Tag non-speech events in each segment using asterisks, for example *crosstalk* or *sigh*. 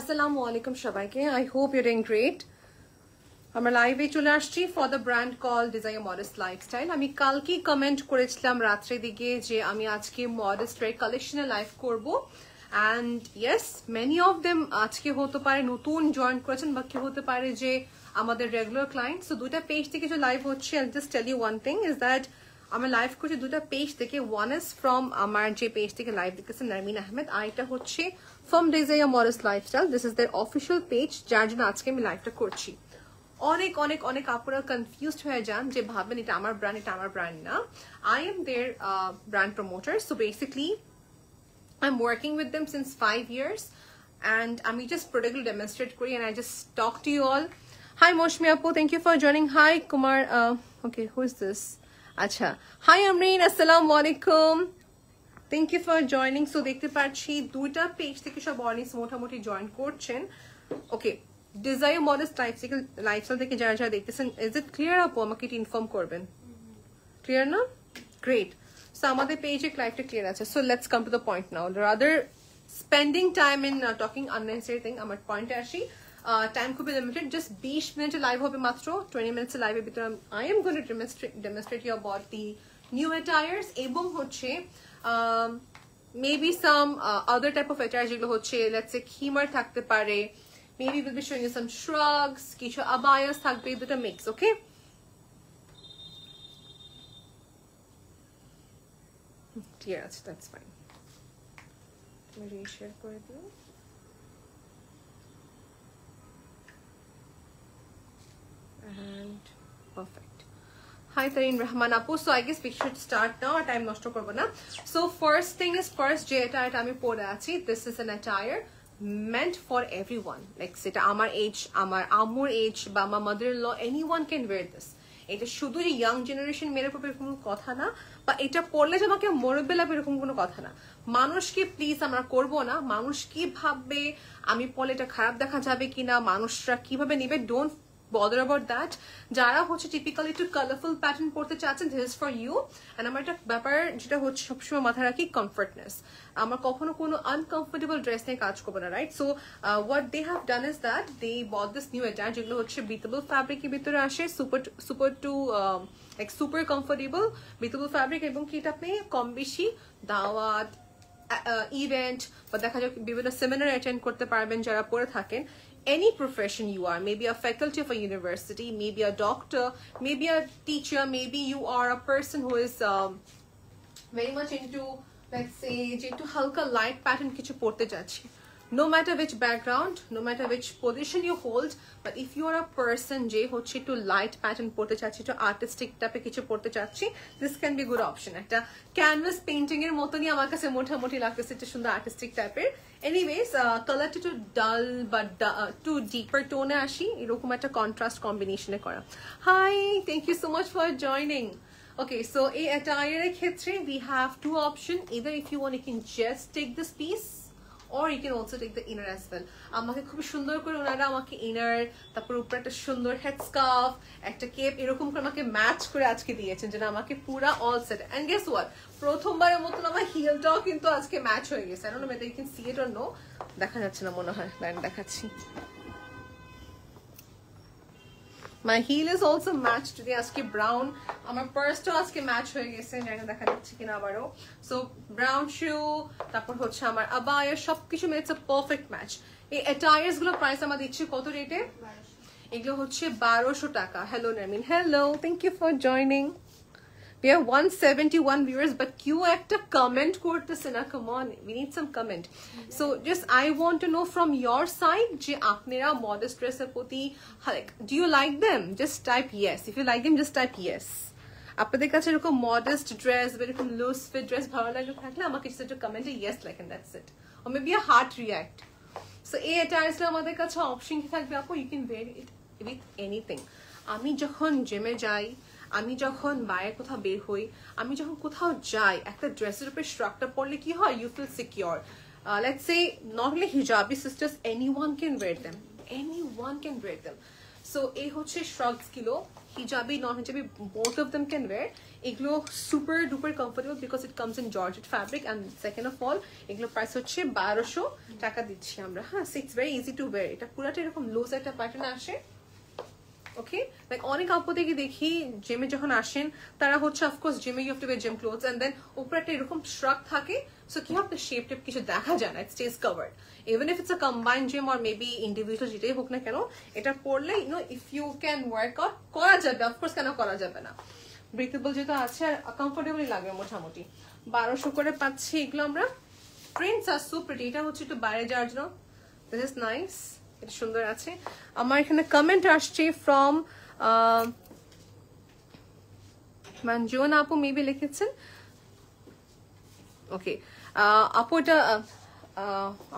আসসালামু আলাইকুম সবাই কেমন আছো I hope you are in great আমি লাইভে চলে আসছি for the brand call desire modes lifestyle আমি কালকে কমেন্ট করেছিলাম রাতের দিকে যে আমি আজকে মোডেস রে কালেকশন লাইভ করব and yes many of them আজকে হতে পারে নতুন জয়েন করেছেন বা কি হতে পারে যে আমাদের রেগুলার ক্লায়েন্ট সো দুইটা পেজ থেকে যে লাইভ হচ্ছে I'll just tell you one thing is that আমি লাইভ করছি দুইটা পেজ থেকে ওয়ান আস फ्रॉम আমার যে পেজ থেকে লাইভ बिकॉज নারমিনা আহমেদ আইটা হচ্ছে Firm Desire Morris Lifestyle. This is their official page. Jan আজকে আমি লাইভটা করছি অনেক অনেক অনেক আপনারা কনফিউজড হয়ে যান যে ভাববেন এটা আমার ব্র্যান্ড এটা আমার ব্র্যান্ড না I am their brand promoter so basically I am working with them since five years and আমি জাস্ট প্রোডাক্টগুলো ডেমনস্ট্রেট করি and I just talk to you all hi Moushumi আপু thank you for joining hi Kumar okay who is this আচ্ছা hi Amrin আসসালামু আলাইকুম thank you for joining so দেখতে পাচ্ছি দুইটা পেজ থেকে সব অর্নিস মোটামুটি জয়েন করছেন okay desire modes lifestyle lifestyle থেকে যারা যারা দেখতেছেন ইজ ইট ক্লিয়ার আপু আমাকে এটা ইনফর্ম করবেন ক্লিয়ার না গ্রেট সো আমাদের পেজে লাইফটা ক্লিয়ার আছে so let's come to the point now rather spending time in talking unnecessary thing আমার পয়েন্টে আসি টাইম uh, খুবই লিমিটেড জাস্ট বিশ মিনিটে লাইভ হবে মাত্র টোয়েন্টি মিনিটসে লাইভের ভিতরে I am going to demonstrate your both the new attires এবং হচ্ছে um, maybe some uh, other type of HR hoche. let's say chemer thakte pare. Maybe we'll be showing you some shrugs, kicho abayas thakbe duta mix, okay? Yeah, that's, fine. that's fine. And perfect. Hi Tarin Rahman আপু so I guess we should start now আর time নষ্ট করবো না so first thing is first যে এটা আমি পরে আছি this is an attire meant for everyone like সেটা আমার এজ আমার আমুর এজ বা আমার mother law anyone can wear this এটা শুধু যে ইয়াং জেনারেশন মেয়ের উপর এরকম কথা না বা এটা পড়লে যে আমাকে মরবে লাভ এরকম কোনো কথা না মানুষকে প্লিজ আমরা করব না মানুষ কি ভাববে আমি পড়লে এটা খারাপ দেখা যাবে কিনা মানুষরা কিভাবে নিবে ডোন্ট বদার অ্যাবাউট দ্যাট যারা হচ্ছে টিপিক্যালি একটু কালারফুল প্যাটার্ন পড়তে চাচ্ছেন this is for you and আমার একটা ব্যাপার যেটা হচ্ছে সবসময় মাথায় রাখি কমফর্টনেস আমার কখনো কোনো আনকমফোর্টেবল ড্রেস নিয়ে কাজ করবো না right so what they have done is that they bought this new attach যেগুলো হচ্ছে বিতেবল ফ্যাব্রিকের ভিতরে আসে super super too like super comfortable breathable fabric এবং কি এটা আপনি কম বেশি দাওয়াত ইভেন্ট বা দেখা যাক বিভিন্ন সেমিনার অ্যাটেন্ড করতে পারবেন যারা পড়ে থাকেন any profession you are, maybe a faculty of a university, maybe a doctor, maybe a teacher, maybe you are a person who is um, very much into, let's say, into halka light pattern kichu porte jachi no matter which background, no matter which position you hold, but if you are a person je hoche to light pattern porta chachi to artistic type kichu porte chachi, this can be good option. Ekta canvas painting er moto ni amar kache moti lagche eta artistic type er. Anyways, uh, color to dull but uh, to deeper tone e ashi, erokom ekta contrast combination ekora. Hi, thank you so much for joining. Okay, so a attire er khetre we have two option. Either if you want you can just take this piece or you can also take the inner as well আমাকে খুব সুন্দর করে ওনারা আমাকে inner তারপর উপরে একটা সুন্দর হেডস্কার্ফ একটা কেপ এরকম করে আমাকে ম্যাচ করে আজকে দিয়েছেন যেটা আমাকে পুরা all set and guess what প্রথমবারের মতন আমার হিলটাও কিন্তু আজকে ম্যাচ হয়ে গেছে I don't know whether you can see it or no দেখা যাচ্ছে না মনে হয় দেখাচ্ছি my heel is also match যদি আজকে ব্রাউন আমার পার্সটাও আজকে ম্যাচ হয়ে গেছে জানি দেখা যাচ্ছে কিনা আবারও সো ব্রাউন শু তারপর হচ্ছে আমার আবায়ার সব কিছু মিলে ইটস আ পারফেক্ট ম্যাচ এই অ্যাটায়ার্সগুলো প্রাইস আমার দিচ্ছে কত রেটে এগুলো হচ্ছে বারোশো টাকা hello Namin hello thank you for joining We have 171 viewers, but Q actor comment quote this in come on. We need some comment. So just I want to know from your side, je apnera modest dress poti like do you like them? Just type yes. If you like them, just type yes. আপনাদের কাছে এরকম modest dress বা এরকম loose fit dress ভালো লাগে থাকলে আমাকে কিছু comment কমেন্টে ইয়েস লেখেন that's it or maybe a heart react so এই এটা আসলে আমাদের কাছে অপশন কি থাকবে আপু you can vary it with anything আমি যখন জিমে যাই আমি যখন বাইরে কোথাও বের হই আমি যখন কোথাও যাই একটা ড্রেসের উপরে শ্রাকটা পরলে কি হয় you feel secure let's say not hijabi sisters anyone can wear them anyone can wear them so এই হচ্ছে শ্রাগস শ্রাকসগুলো hijabi non hijabi both of them can wear এগুলো super duper comfortable because it comes in georgette fabric and second of all এগুলো price হচ্ছে বারোশো টাকা দিচ্ছি আমরা হ্যাঁ so it's very easy to wear এটা পুরাটা এরকম লোজ একটা প্যাটার্ন আসে ওকে লাইক অনেক আপুদেরকে দেখি জিমে যখন আসেন তারা হচ্ছে অফকোর্স জিমে you have to gym clothes and then উপরে একটা এরকম স্ট্রাক থাকে সো কি আপনার শেপ টেপ কিছু দেখা যায় না it's is covered even if it's a combined gym আর মেবি ইন্ডিভিজুয়াল যেটাই হোক না কেন এটা পড়লে no if you can work out করা যাবে অফকোর্স কেন করা যাবে না ব্রিথেবল যেহেতু আছে আর কমফোর্টেবলই লাগবে মোটামুটি বারোশো করে পাচ্ছি এগুলো আমরা প্রিন্টস আর সুপ্রিটি এটা হচ্ছে একটু বাইরে যাওয়ার জন্য দিস ইজ নাইস সুন্দর আছে আমার এখানে কমেন্ট আসছে ফ্রম মঞ্জুন আপু মেবি লিখেছেন ওকে আপু এটা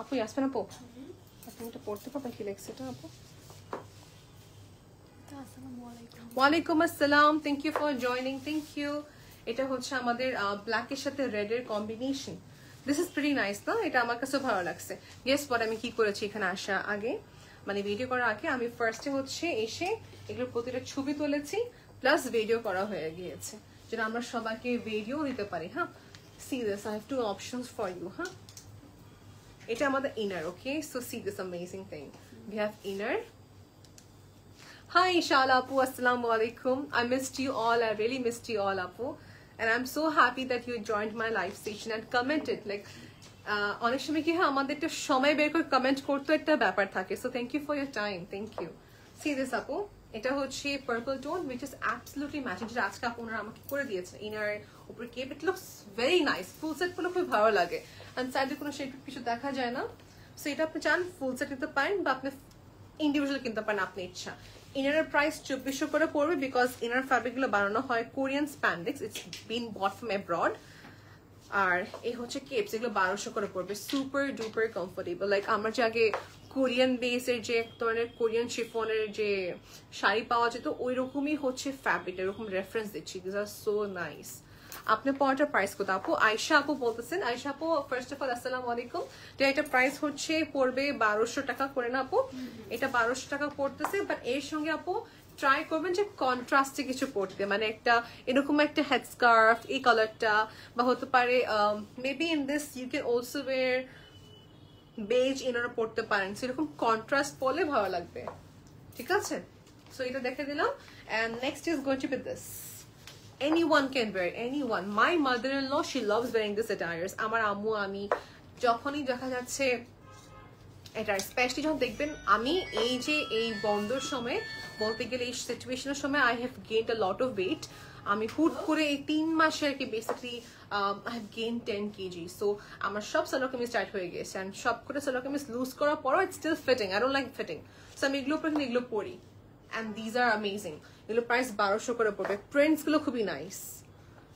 আপু আসবেন আপু আপনি এটা পড়তে পারবেন কি লেখছে এটা আপু ওয়ালাইকুম আসসালাম thank you for joining thank you এটা হচ্ছে আমাদের ব্ল্যাক এর সাথে রেডের combination this is pretty nice না এটা আমার কাছে ভালো লাগছে গেস পর আমি কি করেছি এখানে আসা আগে মানে ভিডিও করার আগে আমি ফার্স্টে হচ্ছে এসে এগুলোর প্রতিটা ছবি তুলেছি প্লাস ভিডিও করা হয়ে গিয়েছে যেন আমরা সবাইকে ভিডিও দিতে পারি হ্যাঁ see this I have two options for you হ্যাঁ এটা আমাদের inner okay so see this amazing thing we have inner Hi Ishal Apu, Assalamu Alaikum. I missed you all. I really missed you all, Apu. And I'm so happy that you joined my live session and commented. Like, অনেক সময় কি হয় আমাদের একটা সময় বের করে comment করতে একটা ব্যাপার থাকে so thank you for your time thank you see this আপু এটা হচ্ছে purple tone which is absolutely matching যেটা আজকে আপনারা আমাকে করে দিয়েছে ইনার উপরে cape it looks very nice full set গুলো খুব ভালো লাগে অ্যান্ড সাইডে কোনো শেপ কিছু দেখা যায় না সো এটা আপনি চান ফুল সেট নিতে পারেন বা আপনি ইন্ডিভিজুয়াল কিনতে পারেন আপনি ইচ্ছা ইনারের প্রাইস চব্বিশশো করে পড়বে বিকজ ইনার ফ্যাব্রিকগুলো বানানো হয় Korean spandex it's been brought from abroad আর এই হচ্ছে কেপস এগুলো বারোশো করে পড়বে সুপার ডুপার কমফোর্টেবল লাইক আমার যে আগে কোরিয়ান বেসের যে এক ধরনের কোরিয়ান শিফনের যে শাড়ি পাওয়া যেত ওই রকমই হচ্ছে ফ্যাব্রিক এরকম রেফারেন্স দিচ্ছি দিস আর সো নাইস আপনি পড়াটার প্রাইস কত আপু আয়সা আপু বলতেছেন আয়সা আপু ফার্স্ট অফ অল আসসালাম আলাইকুম তো এটা প্রাইস হচ্ছে পড়বে বারোশো টাকা করে না আপু এটা বারোশো টাকা পড়তেছে বাট এর সঙ্গে আপু ট্রাই করবেন যে কন্ট্রাস্টে কিছু পড়তে মানে একটা এরকম একটা হেড স্কার্ফ এই কালারটা বা হতে পারে maybe in this you can also wear beige এনারা পড়তে পারেন সেরকম কন্ট্রাস্ট পড়লে ভালো লাগবে ঠিক আছে সো এটা দেখে দিলাম and next is going to be this can wear anyone my mother in law she loves wearing this attires আমার আম্মু আমি যখনই দেখা যাচ্ছে এটা স্পেশালি যখন দেখবেন আমি এই যে এই বন্ধর সময় বলতে গেলে এই সিচুয়েশনের সময় I have get a lot of weight আমি হুট করে এই তিন মাসে আর কি basically I have gain ten KG so আমার সব সেলোকেমি স্টার্ট হয়ে গেছে অ্যান্ড সব করে সেলোকেমিস লুজ করার পরও it's still fitting I don't like fitting so আমি এগুলো পরে এগুলো পড়ি অ্যান্ড দিজ আর অ্যামেজিং এগুলো প্রাইস বারোশো করে পড়বে প্রিন্টসগুলো খুবই নাইস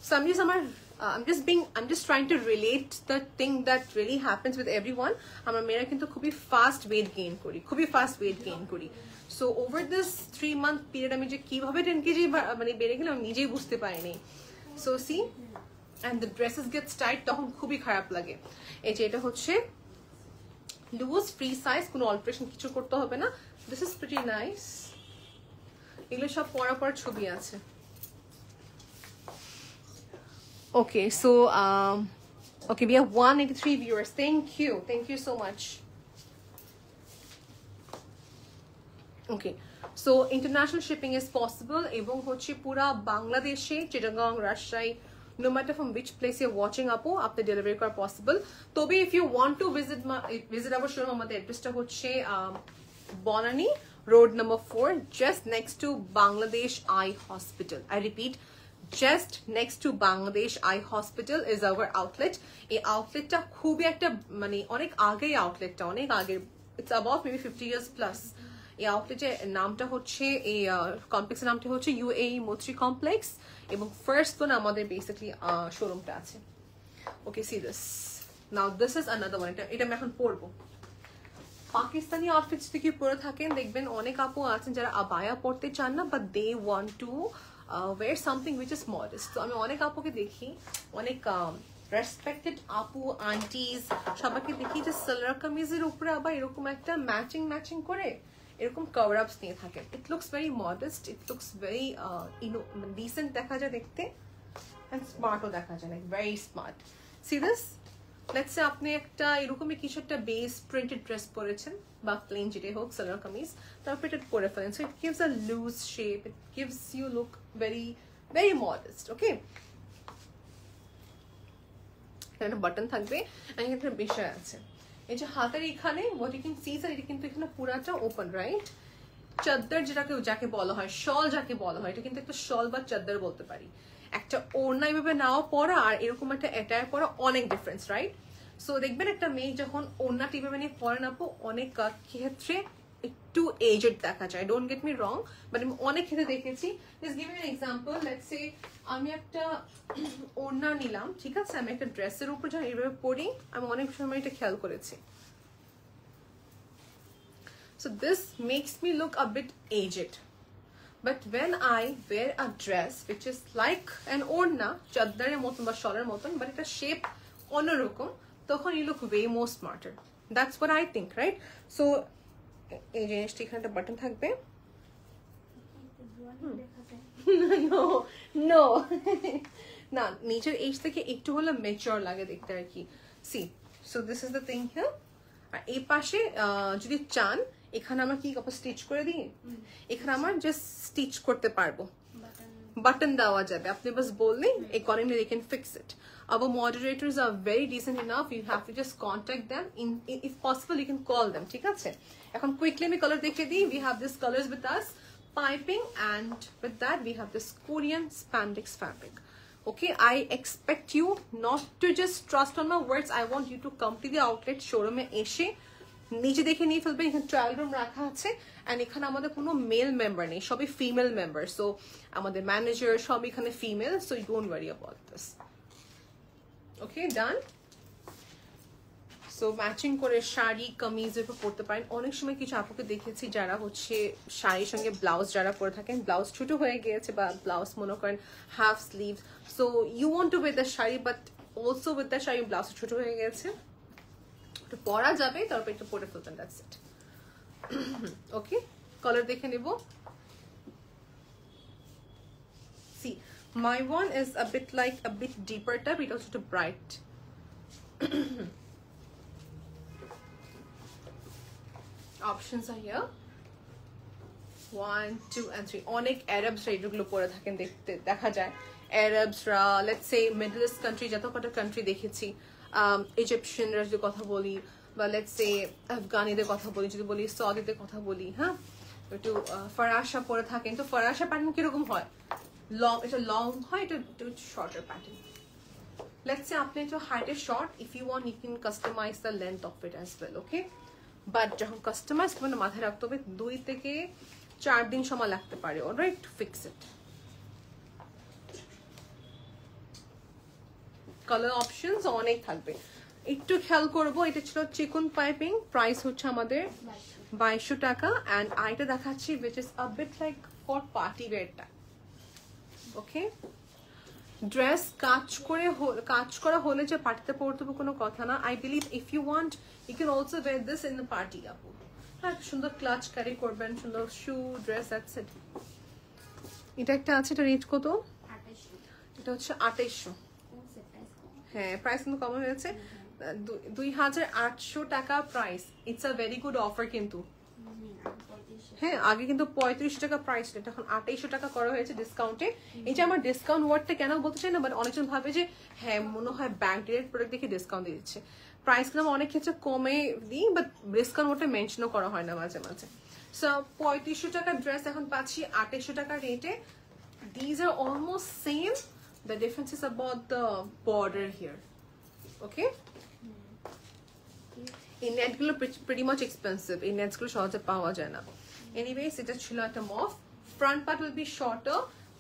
সো আমি আমার Uh, I'm just being, I'm just trying to relate the thing that really happens with everyone. আমরা মেয়েরা কিন্তু খুবই ফাস্ট ওয়েট গেইন করি খুবই ফাস্ট ওয়েট গেইন করি so over this three month period আমি যে কীভাবে টেন কেজি মানে বেড়ে গেলাম আমি নিজেই বুঝতে পারিনি so see and the dresses gets tight তখন খুবই খারাপ লাগে এই যে এটা হচ্ছে লুজ ফ্রি সাইজ কোনো অল্টারেশন কিছু করতে হবে না দিস ইজ প্রিটি নাইস এগুলো সব পরা পর ছবি আছে okay so um, okay we have 183 viewers thank you thank you so much okay so international shipping is possible ebong hoche pura bangladesh chittagong russia no matter from which place you're watching up up the delivery car possible toby if you want to visit my visit our showroom the address hoche um bonani road number four just next to bangladesh eye hospital i repeat just next to Bangladesh eye hospital is our outlet এই আউটলেটটা খুবই একটা মানে অনেক আগে আউটলেটটা অনেক আগে it's about maybe fifty years plus এই আউটলেটের নামটা হচ্ছে এই কমপ্লেক্সের নামটা হচ্ছে ইউএই মৈত্রী কমপ্লেক্স এবং ফার্স্ট ওয়ান আমাদের বেসিকলি শোরুমটা আছে okay see this now this is another one এটা এটা আমি এখন পরবো পাকিস্তানি আউটফিটস থেকে পরে থাকেন দেখবেন অনেক আপু আছেন যারা আবায়া পড়তে চান না but they want to wear something which is modest. So, আমি অনেক আপুকে দেখি অনেক রেসপেক্টেড আপু আন্টিজ সবাইকে দেখি যে সালোয়ার কামিজের উপরে আবার এরকম একটা ম্যাচিং ম্যাচিং করে এরকম কভার আপস নিয়ে থাকে it looks very modest it looks very you know decent দেখা যায় দেখতে অ্যান্ড স্মার্টও দেখা যায় like very smart see this লেটসে আপনি একটা এরকমই কিছু একটা বেস প্রিন্টেড ড্রেস পরেছেন বা প্লেন যেটাই হোক সালোয়ার কামিজ তারপর এটা পরে ফেলেন so it gives a loose shape it gives you look very very modest okay একটা বাটন থাকবে এখানে বিষয় আছে এই যে হাতের এখানে what you can see sir এটা কিন্তু এখানে পুরাটা ওপেন রাইট চাদ্দার যেটাকে যাকে বলা হয় শল যাকে বলা হয় এটা কিন্তু একটা শল বা চাদ্দার বলতে পারি একটা ওড়না এভাবে নাও পরা আর এরকম একটা অ্যাটায়ার পরা অনেক ডিফারেন্স রাইট সো দেখবেন একটা মেয়ে যখন ওড়নাটি এভাবে নিয়ে না আপু অনেক ক্ষেত্রে একটু এজেড দেখা যায় don't get me wrong but আমি অনেক ক্ষেত্রে দেখেছি এক্সাম্পল লেটস আমি একটা *clears throat* ওড়না নিলাম ঠিক আছে আমি একটা ড্রেসের উপর যখন এইভাবে পড়ি আমি অনেক সময় এটা খেয়াল করেছি so this makes me look a bit aged But when I wear a dress which is like an orna, চাদরের মতন বা শলের মতন, but এটা shape অন্যরকম, তখন you look way more smarter. That's what I think, right? So, এই জিনিসটি এখানে একটা বাটন থাকবে নো না নিজের এজ থেকে একটু হলে মেচর লাগে দেখতে আর কি see so this is the thing here আর এই পাশে যদি চান এখানে আমার কি কাপড় স্টিচ করে দিই এখানে আমার জাস্ট স্টিচ করতে পারবো বাটন দেওয়া যাবে আপনি বাস বললেন accordingly they can fix it our moderators are very decent enough you have to just contact them in if possible you can call them ঠিক আছে এখন কুইকলি আমি কালার দেখে দিই we have this colours with us piping and with that we have this Korean spandex fabric okay i expect you not to just trust on my words i want you to come to the outlet showroom eshe নিচে দেখে নিয়ে ফেলবেন এখানে trial room রাখা আছে and এখানে আমাদের কোনো মেল মেম্বার নেই সবই ফিমেল মেম্বার সো আমাদের ম্যানেজার সব এখানে female so you don't worry about this okay done so matching করে শাড়ি কামিজ এরপর পরতে পারেন অনেক সময় কিছু আপুকে দেখেছি যারা হচ্ছে শাড়ির সঙ্গে ব্লাউজ যারা পরে থাকেন ব্লাউজ ছোট হয়ে গিয়েছে বা ব্লাউজ মনে করেন half sleeve so you want to wear sari but also wear sari blouse ছোট হয়ে গেছে পড়া যাবে তারপর একটু পরে ফোটেন ড্যাট সেট ওকে কালার দেখে নিব see my one is a bit like a bit deeper টা bit also too bright options are here 1 2 and 3 অনিক এরবস রেডুগলো পড়ে থাকেন দেখতে দেখা যায় এরবস রা let's say Middle East country যত কটা কান্ট্রি দেখেছি ইজিপশিয়ানরা um, যদি কথা বলি বা লেটস সে আফগানিদের কথা বলি যদি বলি সৌদিদের কথা বলি হ্যাঁ একটু ফরাসা পরে থাকেন তো ফরাসা প্যাটার্ন কিরকম হয় লং এটা লং হয় এটা একটু শর্টের প্যাটার্ন লেটস সে আপনি একটু হাইটের short if you want you can customise the length of it as well okay but যখন কাস্টমাইজ মানে মাথায় রাখতে হবে দুই থেকে চার দিন সময় লাগতে পারে alright to fix it colour options অনেক থাকবে একটু খেয়াল করব এটা ছিল চিকন পাইপিং প্রাইস হচ্ছে আমাদের বাইশশো টাকা অ্যান্ড আইটা দেখাচ্ছি which is update like for party ওয়েরটা ওকে ড্রেস কাজ করে কাজ করা হলে যে পার্টিতে পড়তে হবে কোনো কথা না I believe if you want you can also wear this in the party আপু হ্যাঁ সুন্দর ক্লাচ ক্যারি করবেন সুন্দর শু ড্রেস অ্যাটসেট এটা একটা আছে এটা রেট কত এটা হচ্ছে আঠাইশশো হ্যাঁ প্রাইস কিন্তু কমে হয়েছে দুই হাজার আটশো টাকা price it's a very good offer কিন্তু হ্যাঁ আগে কিন্তু পঁয়ত্রিশ টাকা প্রাইস ছিল এখন আঠাইশো টাকা করা হয়েছে ডিসকাউন্টে এই যে আমার ডিসকাউন্ট ওয়ার্ডটা কেন বলতে চাই না বাট অনেকজন ভাবে যে হ্যাঁ মনে হয় ব্যাংক ডিরেক্ট প্রোডাক্ট দেখে ডিসকাউন্ট দিয়ে দিচ্ছে প্রাইস কিন্তু অনেক ক্ষেত্রে কমে দিই বাট ডিসকাউন্ট ওয়ার্ডটা মেনশনও করা হয় না মাঝে মাঝে সো পঁয়ত্রিশশো টাকার ড্রেস এখন পাচ্ছি আঠাইশো টাকা রেটে these are almost same the difference is about the border here okay এই নেটগুলো প্রিটি মাচ এক্সপেন্সিভ এই নেটসগুলো সহজে পাওয়া যায় না এনিওয়েজ এটা ছিল একটা মফ front part will be shorter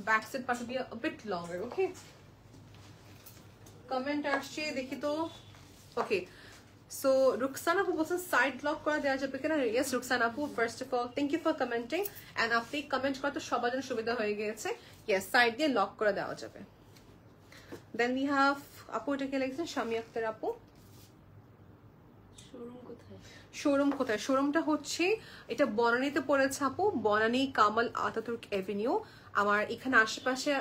back side part will be a bit longer okay comment আসছে দেখি তো ওকে সো রুকসান আপু বলছেন সাইড লক করা দেওয়া যাবে কিনা ইয়েস রুকসান আপু first of all thank you for commenting and আপনি কমেন্ট করা তো সবার জন্য সুবিধা হয়ে গিয়েছে ইয়েস সাইড দিয়ে লক করে দেওয়া যাবে দেন উই হ্যাভ আপু এটাকে লেগেছেন স্বামী আক্তার আপু শোরুম কোথায় শোরুমটা হচ্ছে এটা বনানীতে পড়েছে আপু বনানী কামাল আতাতুর্ক এভিনিউ আমার এখানে আশেপাশে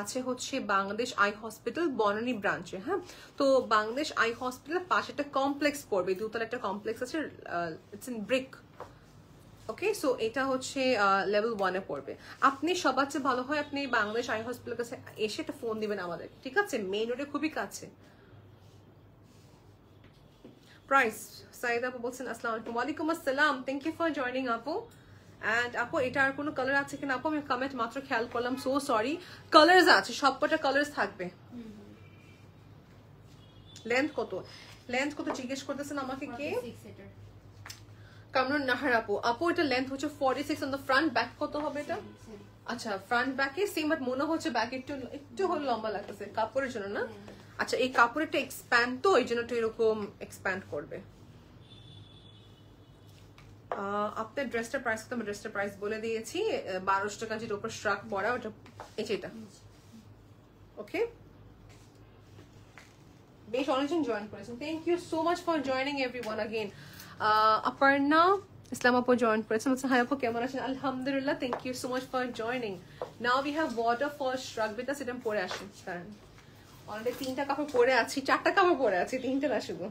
আছে হচ্ছে বাংলাদেশ আই হসপিটাল বনানী ব্রাঞ্চে হ্যাঁ তো বাংলাদেশ আই হসপিটাল পাশে একটা কমপ্লেক্স পড়বে দুতলা একটা কমপ্লেক্স আছে it's in brick okay so এটা হচ্ছে লেভেল ওয়ানে পড়বে আপনি সবার চেয়ে ভালো হয় আপনি বাংলাদেশ আই হসপিটালের কাছে এসে একটা ফোন দিবেন আমাদের ঠিক আছে মেইন রোডে খুবই কাছে প্রাইস সাইদ আপু বলছেন আসসালামু আলাইকুম ওয়ালাইকুম আসসালাম থ্যাংক ইউ ফর জয়নিং আপু অ্যান্ড আপু আর কোনো কালার আছে কিনা আপু আমি কমেন্ট মাত্র খেয়াল করলাম সো সরি কালার্স আছে কটা কালার্স থাকবে লেন্থ কত লেন্থ কত জিজ্ঞেস করতেছেন আমাকে কে কামরুন নাহার আপু আপু এটা লেন্থ হচ্ছে forty six on the front back কত হবে এটা আচ্ছা ফ্রন্ট ব্যাকে সেম বাট মনে হচ্ছে ব্যাক একটু একটু হলে লম্বা লাগতেছে কাপড়ের জন্য না আচ্ছা এই কাপড়টা এক্সপ্যান্ড তো এই জন্য তো এরকম এক্সপ্যান্ড করবে আপনার ড্রেসটার প্রাইস তো আমি ড্রেসটার প্রাইস বলে দিয়েছি বারোশো টাকা যেটা ওপর স্ট্রাক পড়া ওটা এই যে এটা ওকে বেশ অনেকজন জয়েন করেছেন thank you so much for joining everyone again Aparna Islam Apo joined. Hi Apo, Alhamdulillah, thank you so much for joining. Now we have waterfall shrug with us. It is Already তিনটা কাপড় পরে আছি চারটা কাপড় পরে আছি তিনটা না শুধু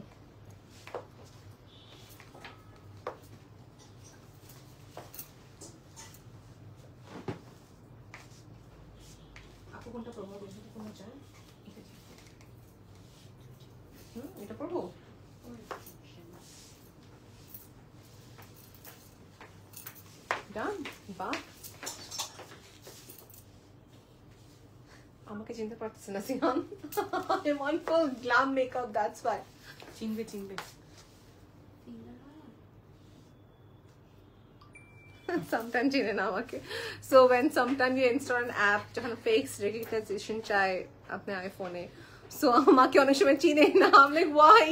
messing up. I'm on full glam makeup, that's why. Chingbe, chingbe. sometimes chine na okay so when sometimes you install an app jahan face recognition chai, apne iPhone আইফোনে so আমাকে অনেক সময় চিনে না I'm like why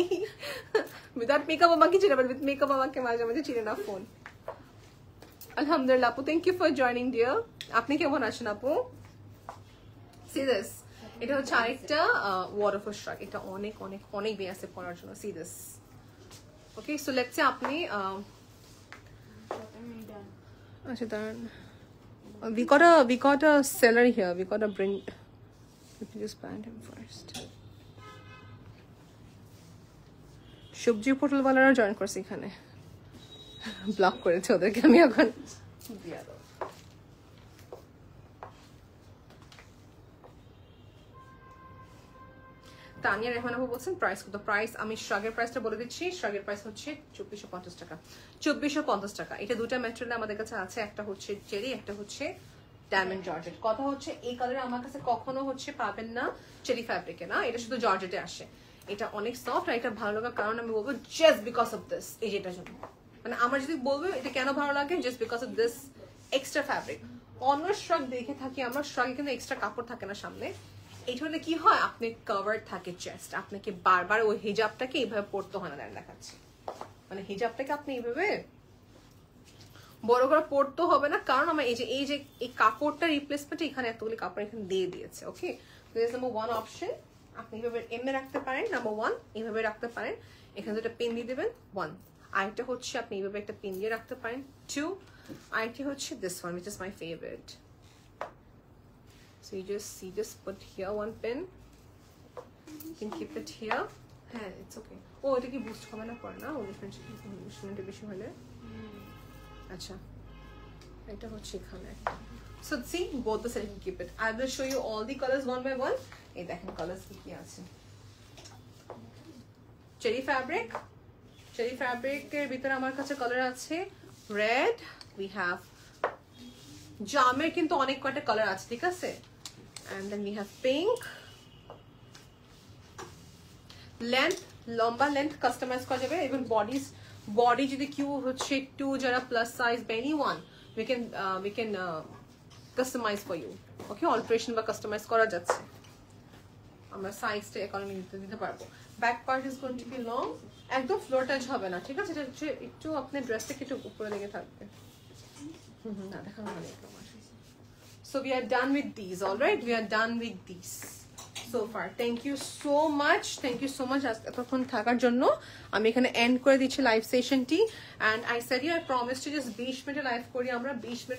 without makeup আমাকে চিনে but with makeup আমাকে মাঝে মাঝে চিনে না phone আলহামদুলিল্লাহ আপু thank you for joining dear আপনি কেমন আছেন আপু see this এটা হচ্ছে আরেকটা ওয়াটারফল স্ট্রাক এটা অনেক অনেক অনেক আছে পড়ার জন্য see this okay so let's say আপনি আচ্ছা দাঁড়ান we got a we got a seller here we got to bring let me just band him first সবজি পোটলওয়ালারা জয়েন করছে এখানে ব্লক করেছে ওদেরকে আমি এখন দিয়ে তানিয়া রেহমান আপু বলছেন প্রাইস কত প্রাইস আমি শ্রাগের প্রাইসটা বলে দিচ্ছি শ্রাগের প্রাইস হচ্ছে চব্বিশশো পঞ্চাশ টাকা চব্বিশশো পঞ্চাশ টাকা এটা দুটা ম্যাটেরিয়াল আমাদের কাছে আছে একটা হচ্ছে জেরি একটা হচ্ছে ডায়মন্ড জর্জেট কথা হচ্ছে এই কালার আমার কাছে কখনো হচ্ছে পাবেন না চেরি ফ্যাব্রিকে না এটা শুধু জর্জেটে আসে এটা অনেক সফট আর এটা ভালো লাগার কারণ আমি বলবো জাস্ট বিকজ অফ দিস এই যেটার জন্য মানে আমার যদি বলবো এটা কেন ভালো লাগে just because of this extra fabric অন্য শ্রাগ দেখে থাকি আমরা শ্রাগে কিন্তু এক্সট্রা কাপড় থাকে না সামনে এটা হলে কি হয় আপনি কভার থাকে চেস্ট আপনাকে বারবার ওই হিজাবটাকে এইভাবে পড়তে হয় না দেখাচ্ছি মানে হিজাবটাকে আপনি এইভাবে বড় করে পড়তে হবে না কারণ আমার এই যে এই যে এই কাপড়টা রিপ্লেসমেন্ট এখানে এতগুলি কাপড় এখানে দিয়ে দিয়েছে ওকে নাম্বার ওয়ান অপশন আপনি এইভাবে এমনি রাখতে পারেন নাম্বার ওয়ান এইভাবে রাখতে পারেন এখানে দুটো পিন দিয়ে দেবেন ওয়ান আরেকটা হচ্ছে আপনি এইভাবে একটা পিন দিয়ে রাখতে পারেন টু আরেকটি হচ্ছে this one which is my favourite so you just you just put here one pin you can keep it here হ্যাঁ ইটস ওকে ও এটা কি বুস্ট হবে না পড়ে না উনিশ মিনিট উনিশ মিনিটের বেশি হলে আচ্ছা এটা হচ্ছে এখানে so see both the side keep it I will show you all the colours one by one এই দেখেন কালার্স কি কি আছে চেরি ফ্যাব্রিক চেরি ফ্যাব্রিকের ভিতরে আমার কাছে কালার আছে রেড উই হ্যাভ জামের কিন্তু অনেক কয়টা কালার আছে ঠিক আছে and then we have pink length লম্বা লেন্থ কাস্টমাইজ করা যাবে ইভেন বডিজ বডি যদি কেউ হচ্ছে একটু যারা প্লাস সাইজ বা anyone we can we can customise for you okay alteration বা কাস্টমাইজ করা যাচ্ছে আমরা সাইজটা একাডেমি দিতে দিতে পারবো back part is going to be long একদম ফ্লোর টাচ হবে না ঠিক আছে এটা হচ্ছে একটু আপনার ড্রেস থেকে একটু উপরে লেগে থাকবে হুম না দেখানো ভালো আমার So we are done with these, all right? We are done with these so far. Thank you so much. Thank you so much. I'm going to end the live session. And I said, you, I promised to just be a live collection.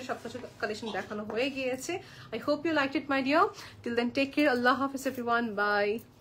I hope you liked it, my dear. Till then, take care. Allah Hafiz, everyone. Bye.